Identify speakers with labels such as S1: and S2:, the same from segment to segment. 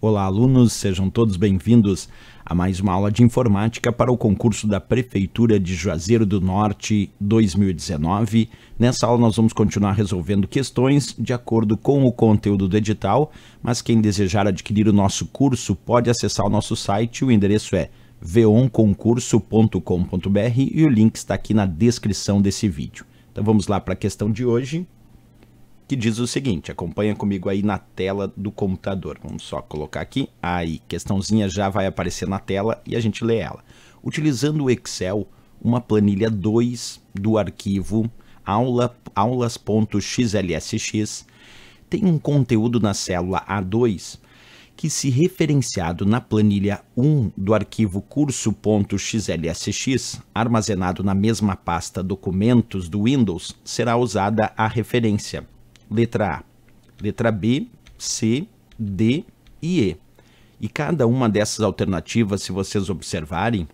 S1: Olá, alunos, sejam todos bem-vindos a mais uma aula de informática para o concurso da Prefeitura de Juazeiro do Norte 2019. Nessa aula, nós vamos continuar resolvendo questões de acordo com o conteúdo do edital, mas quem desejar adquirir o nosso curso pode acessar o nosso site, o endereço é veonconcurso.com.br e o link está aqui na descrição desse vídeo. Então vamos lá para a questão de hoje que diz o seguinte, acompanha comigo aí na tela do computador. Vamos só colocar aqui, aí, questãozinha já vai aparecer na tela e a gente lê ela. Utilizando o Excel, uma planilha 2 do arquivo aula, aulas.xlsx tem um conteúdo na célula A2 que, se referenciado na planilha 1 do arquivo curso.xlsx, armazenado na mesma pasta Documentos do Windows, será usada a referência letra A, letra B, C, D e E. E cada uma dessas alternativas, se vocês observarem,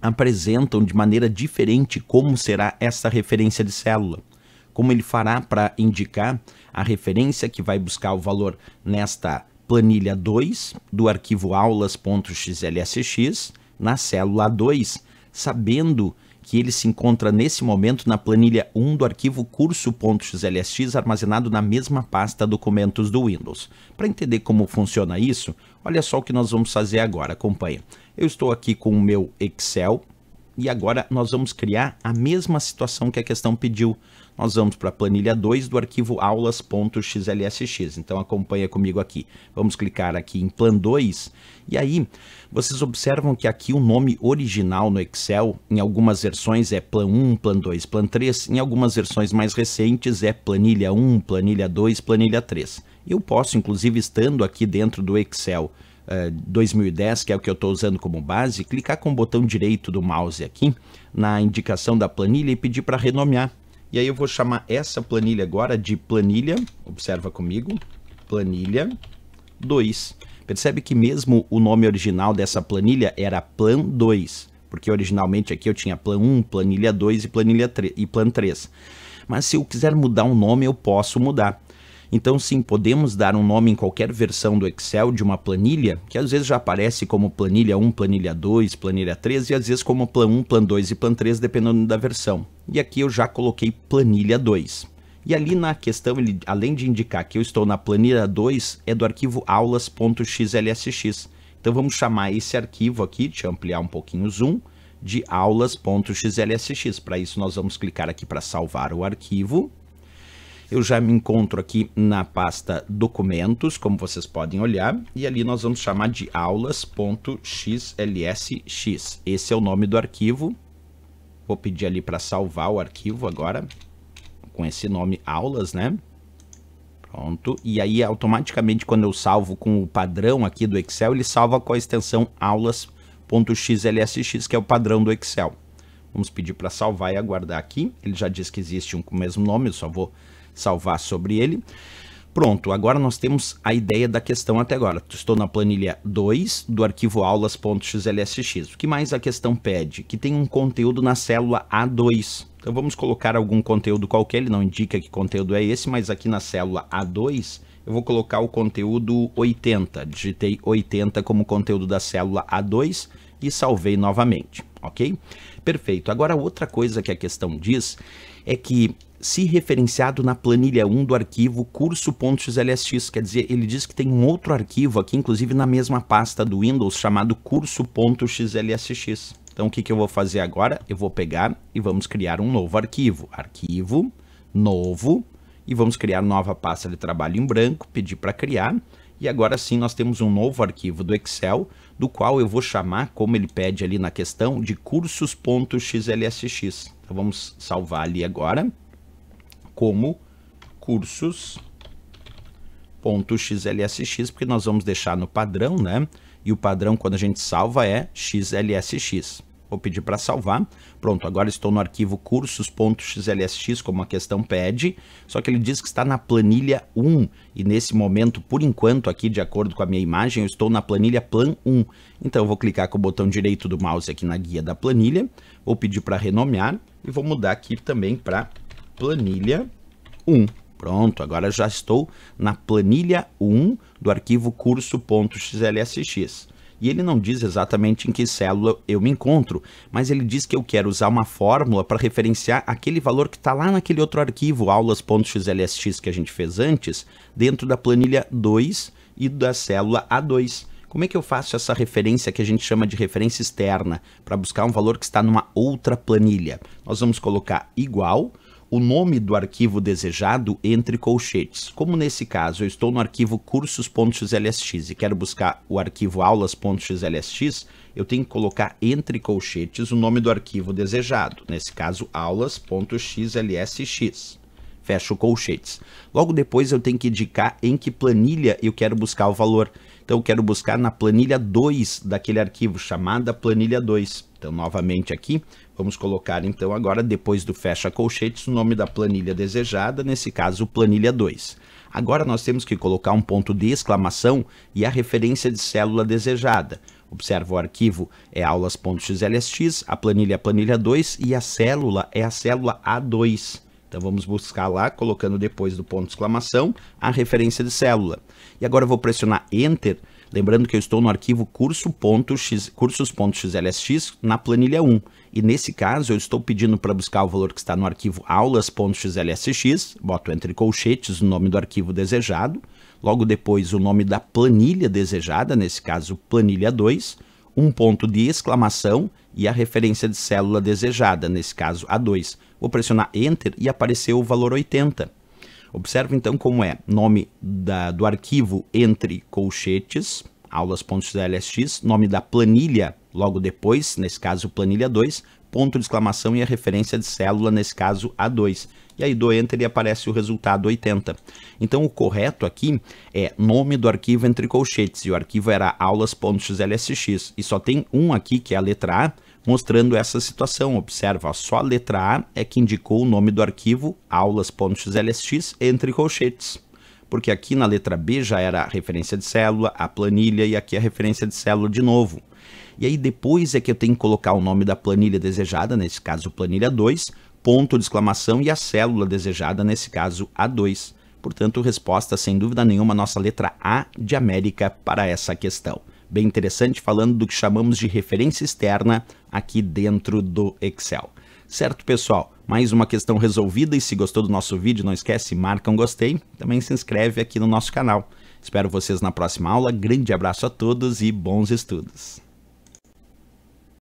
S1: apresentam de maneira diferente como será essa referência de célula. Como ele fará para indicar a referência que vai buscar o valor nesta planilha 2 do arquivo aulas.xlsx na célula 2, sabendo que ele se encontra nesse momento na planilha 1 do arquivo curso.xlsx armazenado na mesma pasta documentos do Windows. Para entender como funciona isso, olha só o que nós vamos fazer agora, acompanha. Eu estou aqui com o meu Excel, e agora nós vamos criar a mesma situação que a questão pediu. Nós vamos para a planilha 2 do arquivo aulas.xlsx. Então acompanha comigo aqui. Vamos clicar aqui em plan 2 e aí vocês observam que aqui o nome original no Excel, em algumas versões é plan 1, plan 2, plan 3, em algumas versões mais recentes é planilha 1, planilha 2, planilha 3. Eu posso inclusive estando aqui dentro do Excel 2010, é, que é o que eu estou usando como base, clicar com o botão direito do mouse aqui na indicação da planilha e pedir para renomear. E aí eu vou chamar essa planilha agora de planilha, observa comigo, planilha 2. Percebe que mesmo o nome original dessa planilha era Plan 2, porque originalmente aqui eu tinha Plan 1, Planilha 2 e, planilha 3, e Plan 3. Mas se eu quiser mudar o um nome, eu posso mudar. Então, sim, podemos dar um nome em qualquer versão do Excel de uma planilha, que às vezes já aparece como planilha 1, planilha 2, planilha 3, e às vezes como plan 1, plan 2 e plan 3, dependendo da versão. E aqui eu já coloquei planilha 2. E ali na questão, ele, além de indicar que eu estou na planilha 2, é do arquivo aulas.xlsx. Então vamos chamar esse arquivo aqui, deixa eu ampliar um pouquinho o zoom, de aulas.xlsx. Para isso nós vamos clicar aqui para salvar o arquivo eu já me encontro aqui na pasta documentos, como vocês podem olhar, e ali nós vamos chamar de aulas.xlsx. Esse é o nome do arquivo. Vou pedir ali para salvar o arquivo agora, com esse nome aulas, né? Pronto. E aí, automaticamente, quando eu salvo com o padrão aqui do Excel, ele salva com a extensão aulas.xlsx, que é o padrão do Excel. Vamos pedir para salvar e aguardar aqui. Ele já diz que existe um com o mesmo nome, eu só vou salvar sobre ele. Pronto, agora nós temos a ideia da questão até agora. Estou na planilha 2 do arquivo aulas.xlsx. O que mais a questão pede? Que tem um conteúdo na célula A2. Então vamos colocar algum conteúdo qualquer, ele não indica que conteúdo é esse, mas aqui na célula A2 eu vou colocar o conteúdo 80. Digitei 80 como conteúdo da célula A2 e salvei novamente, ok? Perfeito. Agora outra coisa que a questão diz é que se referenciado na planilha 1 do arquivo curso.xlsx, quer dizer, ele diz que tem um outro arquivo aqui, inclusive na mesma pasta do Windows, chamado curso.xlsx. Então o que, que eu vou fazer agora? Eu vou pegar e vamos criar um novo arquivo. Arquivo, novo, e vamos criar nova pasta de trabalho em branco, pedir para criar. E agora sim nós temos um novo arquivo do Excel, do qual eu vou chamar, como ele pede ali na questão, de cursos.xlsx. Então vamos salvar ali agora como cursos.xlsx, porque nós vamos deixar no padrão, né? E o padrão, quando a gente salva, é xlsx. Vou pedir para salvar. Pronto, agora estou no arquivo cursos.xlsx, como a questão pede. Só que ele diz que está na planilha 1. E nesse momento, por enquanto, aqui, de acordo com a minha imagem, eu estou na planilha Plan 1. Então, eu vou clicar com o botão direito do mouse aqui na guia da planilha. Vou pedir para renomear e vou mudar aqui também para planilha 1. Pronto, agora já estou na planilha 1 do arquivo curso.xlsx. E ele não diz exatamente em que célula eu me encontro, mas ele diz que eu quero usar uma fórmula para referenciar aquele valor que está lá naquele outro arquivo, aulas.xlsx que a gente fez antes, dentro da planilha 2 e da célula A2. Como é que eu faço essa referência que a gente chama de referência externa para buscar um valor que está numa outra planilha? Nós vamos colocar igual o nome do arquivo desejado entre colchetes. Como nesse caso, eu estou no arquivo cursos.xlsx e quero buscar o arquivo aulas.xlsx, eu tenho que colocar entre colchetes o nome do arquivo desejado, nesse caso aulas.xlsx fecho colchetes. Logo depois eu tenho que indicar em que planilha eu quero buscar o valor. Então eu quero buscar na planilha 2 daquele arquivo, chamada planilha 2. Então, novamente aqui, vamos colocar então agora, depois do fecha colchetes, o nome da planilha desejada, nesse caso, planilha 2. Agora nós temos que colocar um ponto de exclamação e a referência de célula desejada. Observa o arquivo é aulas.xlsx, a planilha é a planilha 2 e a célula é a célula A2. Então vamos buscar lá, colocando depois do ponto de exclamação, a referência de célula. E agora eu vou pressionar Enter Lembrando que eu estou no arquivo cursos.xlsx na planilha 1. E nesse caso, eu estou pedindo para buscar o valor que está no arquivo aulas.xlsx, boto entre colchetes o nome do arquivo desejado, logo depois o nome da planilha desejada, nesse caso planilha 2, um ponto de exclamação e a referência de célula desejada, nesse caso a 2. Vou pressionar Enter e apareceu o valor 80. Observe então como é nome da, do arquivo entre colchetes, aulas.lsx, nome da planilha logo depois, nesse caso planilha 2, ponto de exclamação e a referência de célula, nesse caso A2. E aí do Enter e aparece o resultado 80. Então o correto aqui é nome do arquivo entre colchetes, e o arquivo era aulas.xlsx, e só tem um aqui que é a letra A, mostrando essa situação. Observa, só a letra A é que indicou o nome do arquivo aulas.xlsx entre colchetes. Porque aqui na letra B já era a referência de célula, a planilha e aqui a referência de célula de novo. E aí depois é que eu tenho que colocar o nome da planilha desejada, nesse caso planilha 2, ponto de exclamação e a célula desejada, nesse caso A2. Portanto, resposta sem dúvida nenhuma, nossa letra A de América para essa questão bem interessante falando do que chamamos de referência externa aqui dentro do Excel. Certo, pessoal? Mais uma questão resolvida e se gostou do nosso vídeo, não esquece, marca um gostei, também se inscreve aqui no nosso canal. Espero vocês na próxima aula, grande abraço a todos e bons estudos!